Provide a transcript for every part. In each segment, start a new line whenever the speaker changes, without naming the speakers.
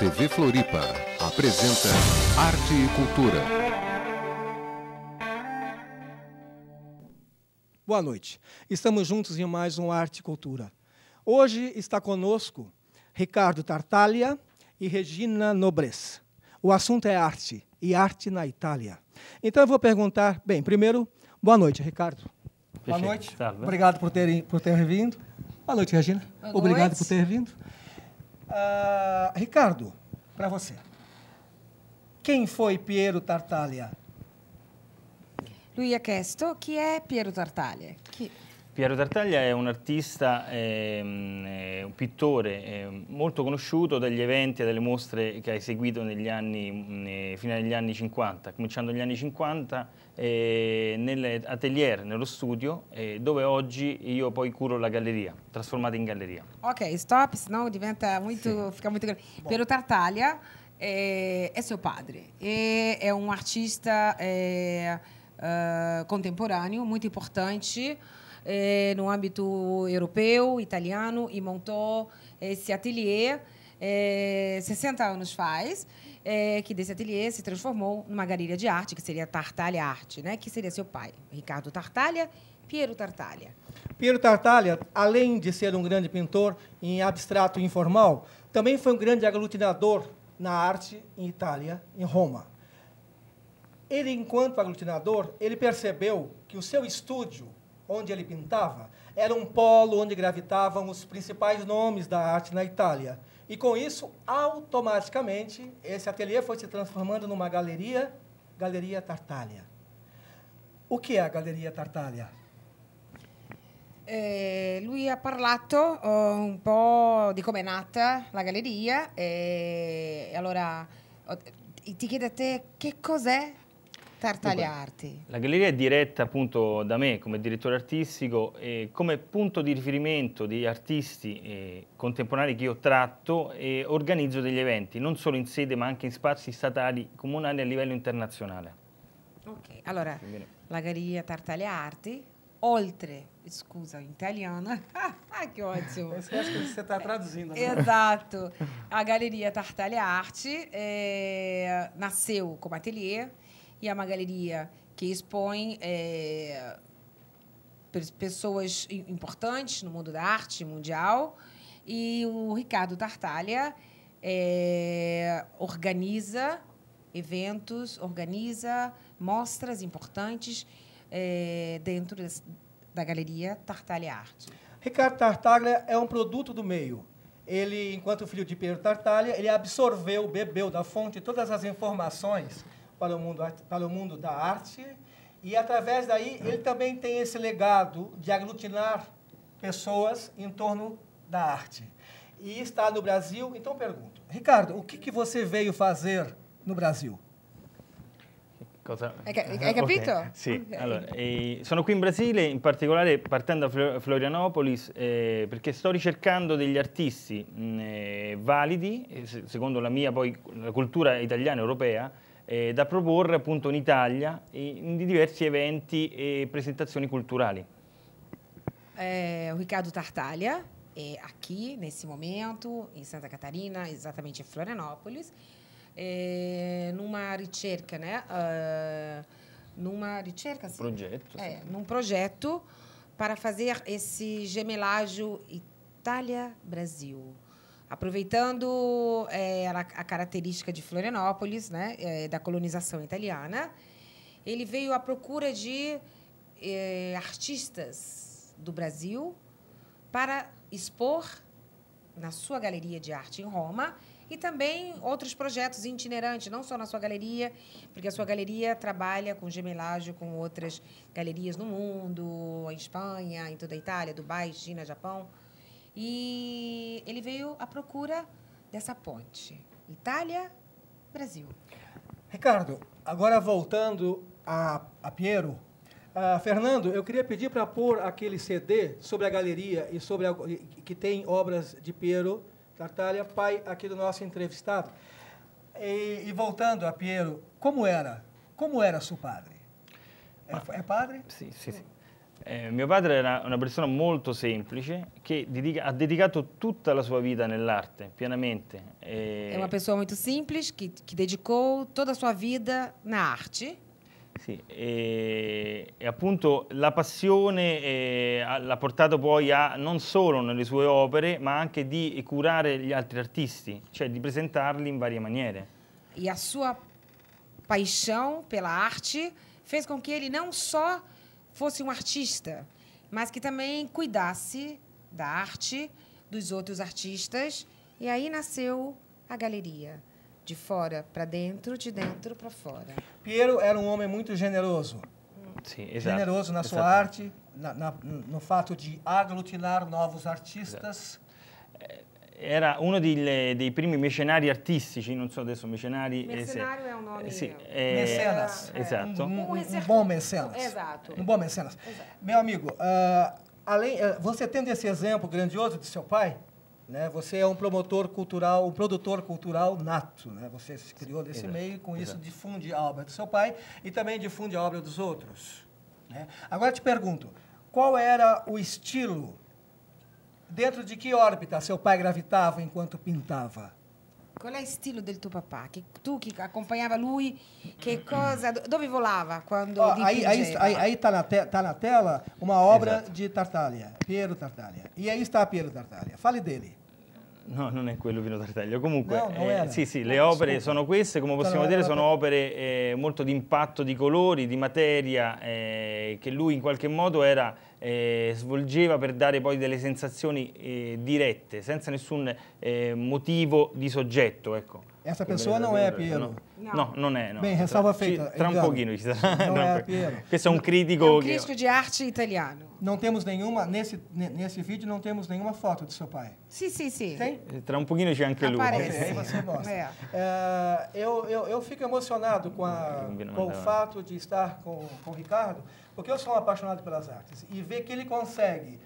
TV Floripa apresenta Arte e Cultura.
Boa noite. Estamos juntos em mais um Arte e Cultura. Hoje está conosco Ricardo Tartaglia e Regina Nobres. O assunto é arte e arte na Itália. Então eu vou perguntar, bem, primeiro, boa noite, Ricardo.
Boa noite. Tá, né? Obrigado
por terem por ter vindo. Boa noite, Regina. Boa noite. Obrigado por ter vindo. Uh, Ricardo, para você. Quem foi Piero Tartaglia?
Lui ha chiesto chi è Piero Tartaglia. Chi...
Piero Tartaglia è un artista, ehm, eh, un pittore eh, molto conosciuto dagli eventi e dalle mostre che ha eseguito negli anni, eh, fino agli anni 50, cominciando negli anni 50 eh, nell'atelier, nello studio, eh, dove oggi io poi curo la galleria, trasformata in galleria.
Ok, stop, senão diventa muito, sì. fica muito grande. Piero Tartaglia é, eh, seu padre e é um artista uh, eh, eh, contemporâneo muito importante no âmbito europeu, italiano e montou esse atelier 60 anos faz é, que desse ateliê se transformou numa galeria de arte, que seria Tartaglia Arte, né? que seria seu pai, Ricardo Tartaglia, Piero Tartaglia.
Piero Tartaglia, além de ser um grande pintor em abstrato e informal, também foi um grande aglutinador na arte em Itália, em Roma. Ele, enquanto aglutinador, ele percebeu que o seu estúdio, onde ele pintava, era um polo onde gravitavam os principais nomes da arte na Itália. E com isso, automaticamente, esse ateliê foi se transformando numa galeria, Galeria Tartália. O que é a Galeria Tartália?
Eh, é, lui ha parlato oh, un po' di come è nata la galleria eh, e allora oh, ti chiedo a te che cos'è Tartagliarti.
Dunque, la galleria è diretta appunto da me come direttore artistico e come punto di riferimento di artisti contemporanei che io tratto e organizzo degli eventi, non solo in sede ma anche in spazi statali, comunali a livello internazionale. Ok, allora
la galleria Tartagliarti, oltre, scusa, italiana, eh, que ótimo. Acho que você está traduzindo. Né? Eh, Exato. A Galeria Tartaglia Arte eh, é, nasceu como ateliê e é uma galeria que expõe é, pessoas importantes no mundo da arte mundial. E o Ricardo Tartaglia é, organiza eventos, organiza mostras importantes é, dentro da galeria Tartaglia Arte.
Ricardo Tartaglia é um produto do meio. Ele, enquanto filho de Pedro Tartaglia, ele absorveu, bebeu da fonte todas as informações para o mundo, para o mundo da arte. E através daí ele também tem esse legado de aglutinar pessoas em torno da arte. E está no Brasil, então pergunto, Ricardo, o que, que você veio fazer no Brasil?
hai capito? É é é okay. Sì, okay. Allora, eh, sono qui in Brasile, in particolare partendo da Florianopolis, eh, perché sto ricercando degli artisti mh, mm, eh, validi, eh, secondo la mia poi, la cultura italiana e europea, eh, da proporre appunto in Italia in diversi eventi e presentazioni culturali.
É, eh, o Tartaglia, è qui, nesse momento, in Santa Catarina, exatamente em Florianópolis, é, eh, numa ricerca, né? Uh, numa ricerca, assim, projeto, é, sim. num projeto para fazer esse gemelagem Itália-Brasil. aproveitando é, a, a, característica de Florianópolis, né, é, da colonização italiana, ele veio à procura de é, artistas do Brasil para expor na sua galeria de arte em Roma e também outros projetos itinerantes, não só na sua galeria, porque a sua galeria trabalha com gemelagem com outras galerias no mundo, em Espanha, em toda a Itália, Dubai, China, Japão. E ele veio à procura dessa ponte. Itália, Brasil.
Ricardo, agora voltando a, a Piero. Uh, Fernando, eu queria pedir para pôr aquele CD sobre a galeria e sobre a, que tem obras de Piero Tartaglia, pai aqui do nosso entrevistado. E, e, voltando a Piero, como era? Como era seu padre?
É, ah. é padre? Sim, sim, sim. Eh, mio padre era una persona molto semplice che dedica ha dedicato tutta la sua vita nell'arte, pienamente. E... Eh, È una
persona molto semplice che, che dedicò tutta la sua vita nell'arte.
Sì, e, eh, e, appunto la passione eh, l'ha portato poi a non solo nelle sue opere, ma anche di curare gli altri artisti, cioè di presentarli in varie maniere.
E la sua paixão per l'arte fez com che ele não só fosse um artista, mas que também cuidasse da arte dos outros artistas. E aí nasceu a galeria. De fora para dentro, de dentro para fora.
Piero era um homem muito generoso. Sim, exato, generoso na exato. sua arte, na, na, no fato de aglutinar novos artistas.
Exato. É, era uno dos dei primi mecenari artistici, non so adesso mecenari... é eh, è un nome... Eh, sì, eh, mecenas. Eh, esatto. Um,
um, um, bom mecenas. Exato. Um bom mecenas. Meu amigo, uh, além, uh, você tendo esse exemplo grandioso de seu pai, né, você é um promotor cultural, um produtor cultural nato, né? Você se criou nesse meio e com isso Exato. difunde a obra do seu pai e também difunde a obra dos outros. Né? Agora te pergunto, qual era o estilo Dentro de que órbita seu pai gravitava enquanto pintava?
Qual è il stile del tuo papà? Che tu che accompagnava lui, che cosa, dove volava quando oh, aí, aí, aí,
aí tá, na te, tá na tela uma obra Exato. de Tartaglia, Piero Tartaglia. E aí está Piero Tartaglia. Fale dele.
No, non è quello Pino Tartaglia. Comunque, no, eh, sì, sì, le ah, opere Scusa. sono queste, come possiamo vedere, sono opere eh, molto di impatto di colori, di materia, eh, che lui in qualche modo era eh, svolgeva per dare poi delle sensazioni eh, dirette, senza nessun eh, motivo di soggetto. Ecco. Essa pessoa não é Piero. não não é bem No. Bene, feita. Tra, um pouquinho isso não é Piero. Questo É um é crítico
de arte italiano. Não temos nenhuma, nesse, nesse vídeo não temos nenhuma foto do seu pai. Sim, sim, sim. Tem?
Tra um pouquinho de anche Aparece. Aí é, você mostra.
É. é. eu, eu, eu fico emocionado com, a, com o fato de estar com, com o Ricardo, porque eu sou um apaixonado pelas artes. E ver que ele consegue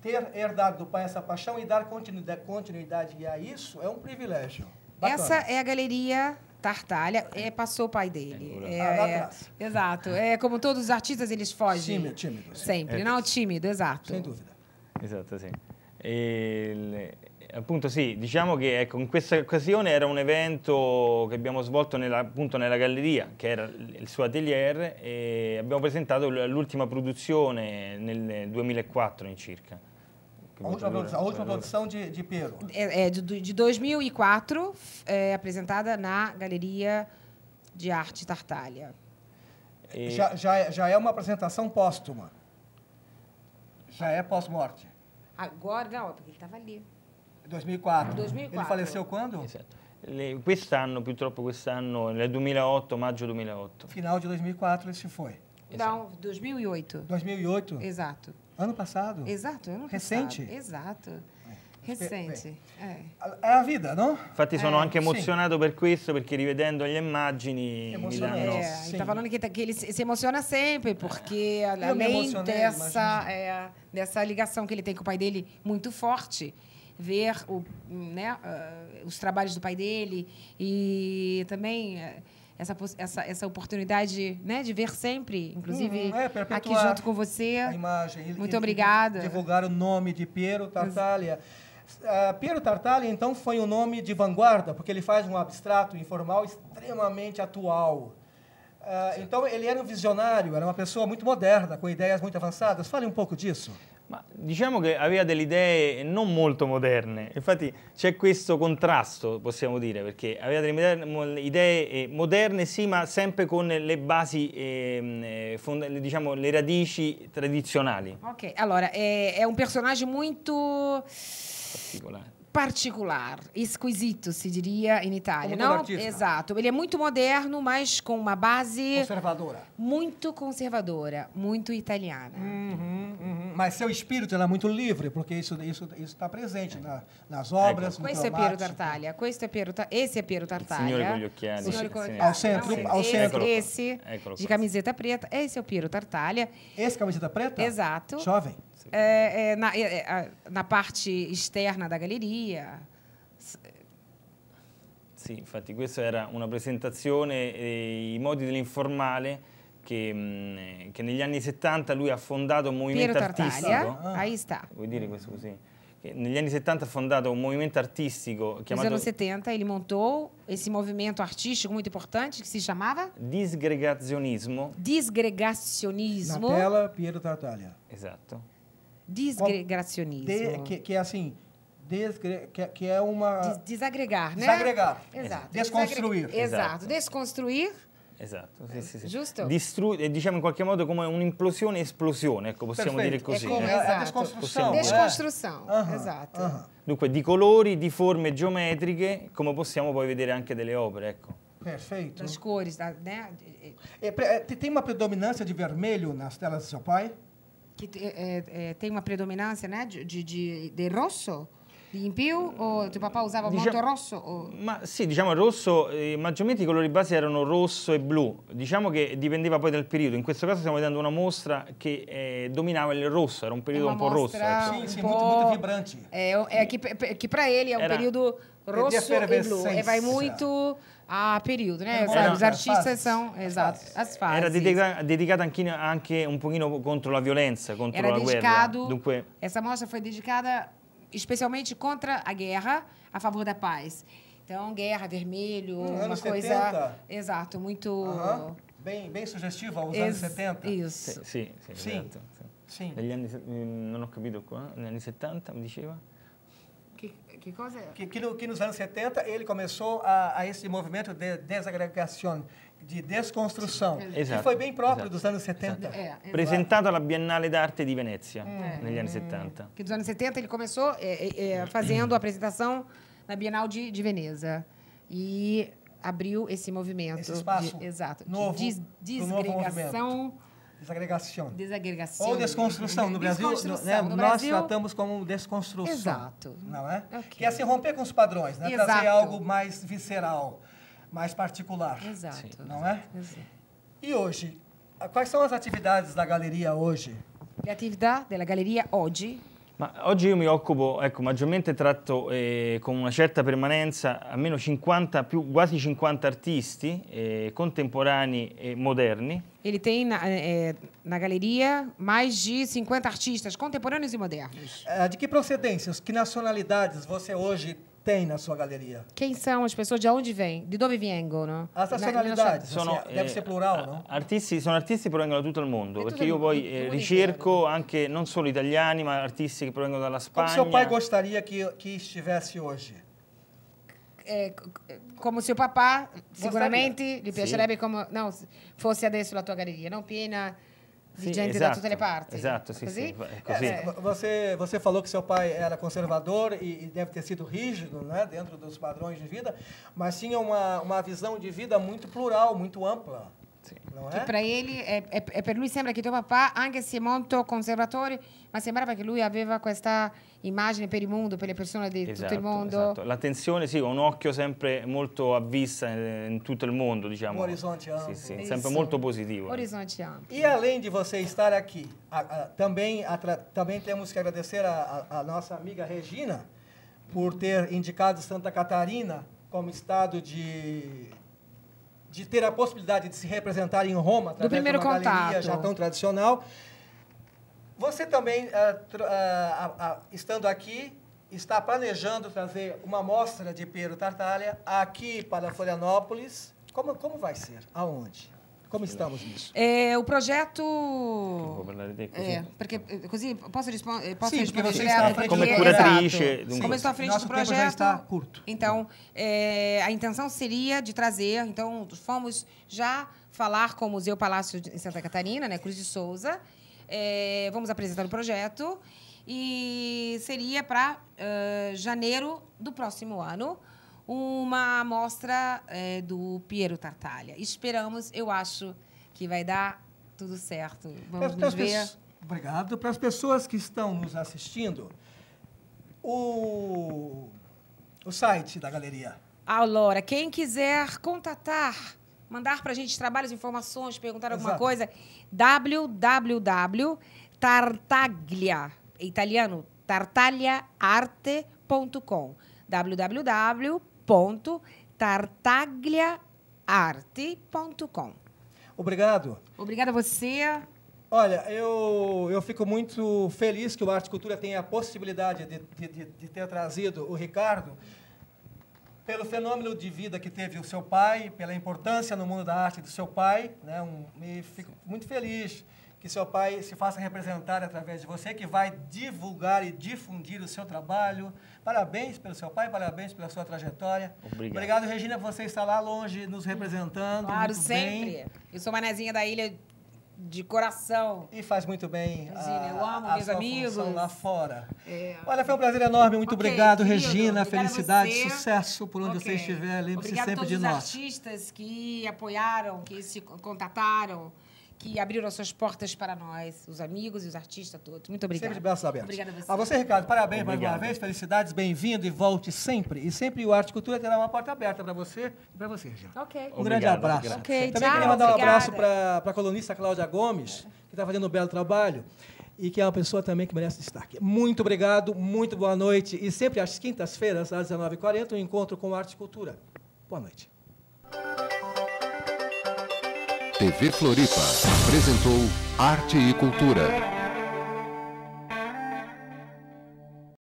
ter herdado do pai essa paixão e dar continuidade, continuidade a isso é um privilégio. Bacana. Essa
é a galeria Tartália, é, passou o pai dele. É, é, é, exato. É como todos os artistas, eles fogem. Tímido, tímido. Sempre, é, não tímido, exato. Sem dúvida.
Exato, sim. Ele... appunto sì, diciamo che ecco, in questa occasione era un evento che abbiamo svolto nella, appunto nella galleria, che era il suo atelier, e abbiamo presentato l'ultima produzione nel 2004 in circa.
A última, produção, a última produção de, de Pero.
É, eh, é eh, de, de eh, 2004, é, apresentada na Galeria de Arte Tartaglia.
E... Já, já, já é uma apresentação
póstuma.
Já é pós-morte.
Agora, não, porque ele estava
ali. 2004. 2004. Ele faleceu quando? Esatto.
Le, quest'anno, purtroppo quest'anno, nel 2008, maggio 2008.
Final de 2004 ele se foi. Não,
2008. 2008? Exato. Ano passado? Exato, ano Recente? Passado. Exato. Eh, Recente.
É a vida, não?
Infatti sono eh, anche emocionado sì. per questo perché rivedendo le immagini mi danno... Eh,
sì. falando que, ele se emociona sempre porque além dessa, é, dessa ligação que ele tem com o pai dele muito forte, ver o, né, uh, os trabalhos do pai dele e também uh, essa, essa, essa oportunidade né, de ver sempre, inclusive uhum, é, aqui junto com você. A
imagem. Muito obrigada. Divulgar o nome de Piero Tartaglia. Uh, Piero Tartaglia, então, foi um nome de vanguarda, porque ele faz um abstrato informal extremamente atual. Uh, então, ele era um visionário, era uma pessoa muito moderna, com ideias muito avançadas. Fale um pouco disso. ma
diciamo che aveva delle idee non molto moderne, infatti c'è questo contrasto, possiamo dire, perché aveva delle idee eh, moderne sì, ma sempre con le basi, ehm, eh, diciamo, le radici tradizionali.
Ok, allora, è, è un personaggio molto... Particolare. particular, esquisito, se diria em Itália. Como não, exato. Ele é muito moderno, mas com uma base conservadora. Muito conservadora, muito italiana. Uhum, uhum.
Mas seu espírito é muito livre, porque isso isso isso está presente na, nas é, obras. É, esse Piero
Tartaglia. Questo é Piero, esse é Piero é Tartaglia. Senhor con Ao centro, ao centro. Esse, esse de camiseta preta, esse é o Piero Tartaglia. Esse camiseta preta? Exato. Jovem. é, é, na, é, na parte externa da galleria.
Sì, infatti questa era una presentazione, eh, i modi dell'informale, che, mm, eh, che, negli anni 70 lui ha fondato un movimento Piero artistico.
Ah, ahí está.
Vuoi dire questo così? Che negli anni 70 ha fondato un movimento artistico chiamato... Negli anni
70 ele montou esse movimento artístico molto importante che si chiamava...
Disgregazionismo.
Disgregazionismo.
Na tela Piero Tartaglia. Esatto
desgregacionismo. De, que, que é assim, Desgre... que, é uma. Des desagregar, né? Desagregar. Exato. Desconstruir. Desagre...
Esatto.
Desconstruir.
Esatto, sì, sì, sì. giusto? Distru- eh, diciamo in qualche modo come un'implosione esplosione, ecco, possiamo Perfetto. dire così. È come, eh. esatto. Eh? Desconstruzione.
Desconstruzione, eh. Ah, uh ah, -huh. esatto. Uh ah.
-huh. Dunque, di colori, di forme geometriche, come possiamo poi vedere anche delle opere, ecco.
Perfeito. Das cores, né? É, eh, tem uma predominância di vermelho nas
telas di seu pai? che eh, eh, eh, tem uma predominância né, de, de, de rosso? In più o tuo papà usava diciamo, molto rosso? O...
Ma sì, diciamo rosso, eh, maggiormente i colori base erano rosso e blu, diciamo che dipendeva poi dal periodo, in questo caso stiamo vedendo una mostra che eh, dominava il rosso, era un periodo un po' rosso. Ecco.
Sì, sì, po'... molto, molto vibrante. É, é, que, que para ele é era... período rosso e blu, e vai molto... Ah, período, né? É, era, Os artistas fases, são, exato, as fasi. Era dedica
dedicato anche, un pochino contro la violenza, contro era la dedicado, guerra. Dunque...
Essa mostra foi dedicada especialmente contra a guerra, a favor da paz. Então, guerra, vermelho, hum, uma coisa... 70. Exato, muito... Uh -huh.
Bem, bem sugestivo. aos anos 70. Isso. Sim, sim, sim. sim.
sim. Negli anni, mm, non ho capito qua, negli anni 70 mi diceva?
que coisa... É? Que, que, que nos anos 70 ele começou a, a esse movimento de
desagregação, de desconstrução, exato, que foi bem próprio esatto, dos anos 70. É, Presentado na Biennale d'Arte de Venezia, é, negli anni 70.
Que dos anos 70 ele começou é, é, é, fazendo a apresentação na Bienal de, de Veneza. E abriu esse movimento. Esse espaço de, exato, novo, de des, desgregação
Desagregação.
Desagregação. Ou desconstrução. No Brasil, né, desconstrução. Né, no nós Brasil... tratamos
como desconstrução. Exato. Não é? Okay. Que é se romper com os padrões, né? Exato. trazer algo mais visceral, mais particular. Exato. Sim. Não é? Exato. E hoje, quais são as atividades da galeria
hoje?
A atividade da galeria hoje
Ma oggi io mi occupo, ecco, maggiormente tratto eh, con una certa permanenza almeno 50, più, quasi 50 artisti eh, contemporâneos e moderni.
Ele tem na, eh, eh na galeria mais de 50 artistas contemporâneos e modernos.
Eh, de que procedências, que nacionalidades você hoje tem na sua galeria?
Quem são as pessoas? De onde vêm? De dove vengono?
La stazionalità sono, deve eh, essere plural, no?
Artisti, sono artisti provengono da tutto il mondo, perché io poi eh, ricerco anche non solo italiani, ma artisti che provengono dalla Spagna. Come seu pai gostaria
que, que estivesse oggi? Eh, come seu papà, sicuramente gostaria. gli piacerebbe sì.
come, no, fosse adesso la tua galeria, non piena Sim, gente
exato, da tutte le parti. Esatto, sì, Sì, così. É
eh. você, você falou que seu pai era conservador e, e, deve ter sido rígido né, dentro dos padrões de vida, mas tinha uma, uma visão de vida muito plural, muito ampla. No, eh? Che per
lui, è, è, è per lui sembra che tuo papà, anche se è molto conservatore, ma sembrava che lui aveva questa immagine per il mondo, per
le persone di esatto, tutto il mondo. Esatto.
L'attenzione, sì, un occhio sempre molto a vista eh, in tutto il mondo, diciamo. Um horizonte amplo. Sì, sì, sempre molto positivo.
Horizonte amplo. E além de você estar aqui, também, também temos que agradecer a nossa amiga Regina por ter indicado Santa Catarina como estado de de ter a possibilidade de se representar em Roma, através do primeiro de uma contato. galeria já tão tradicional. Você também, uh, uh, uh, estando aqui, está planejando trazer uma mostra de Piero Tartaglia aqui para Florianópolis. Como, como vai ser? Aonde? Como estamos nisso?
É o projeto. É, perché così posso, eh, responder. posso sì, rispondere direto? Come perché, Como é estou à frente Nosso do projeto... está curto. Então, é, a intenção seria de trazer... Então, fomos já falar com o Museu Palácio em Santa Catarina, né, Cruz de Souza. É, vamos apresentar o projeto. E seria para uh, janeiro do próximo ano uma amostra é, do Piero Tartaglia. Esperamos, eu acho que vai dar tudo certo. Vamos nos ver. Pessoas,
obrigado. Para as pessoas que estão nos assistindo, o, o site da galeria.
Aurora, quem quiser contatar, mandar para a gente trabalhos, informações, perguntar alguma Exato. coisa, www.tartaglia, italiano, tartagliaarte.com www www.tartagliaarte.com.
Obrigado. Obrigada a você. Olha, eu, eu fico muito feliz que o Arte Cultura tenha a possibilidade de, de, de, ter trazido o Ricardo pelo fenômeno de vida que teve o seu pai, pela importância no mundo da arte do seu pai. Né? Um, e fico muito feliz que seu pai se faça representar através de você, que vai divulgar e difundir o seu trabalho. Parabéns pelo seu pai, parabéns pela sua trajetória. Obrigado. Obrigado, Regina, por você estar lá longe, nos representando. Claro, sempre. Bem.
Eu sou manezinha da ilha de coração. E
faz muito bem. Ah, Regina, a, eu amo a meus amigos. lá fora. É. Olha, foi um prazer enorme. Muito okay, obrigado, querido, Regina. felicidade, você. sucesso por onde okay. você estiver. Lembre-se sempre de nós. Obrigado a todos os artistas
que apoiaram, que se contataram que abriram as suas portas para nós, os amigos e os artistas todos. Muito obrigada. Sempre de braços abertos. Obrigada a você. A ah, você,
Ricardo, parabéns mais uma vez, felicidades, bem-vindo e volte sempre. E sempre o Arte Cultura terá uma porta aberta para você e para você, Gil. Ok. Um Obrigado, grande abraço. Okay, Também tchau, queria mandar obrigada. um abraço para a colunista Cláudia Gomes, que está fazendo um belo trabalho e que é uma pessoa também que merece destaque. Muito obrigado, muito boa noite. E sempre às quintas-feiras, às 19h40, um encontro com Arte e Cultura. Boa noite. TV Floripa apresentou Arte e Cultura.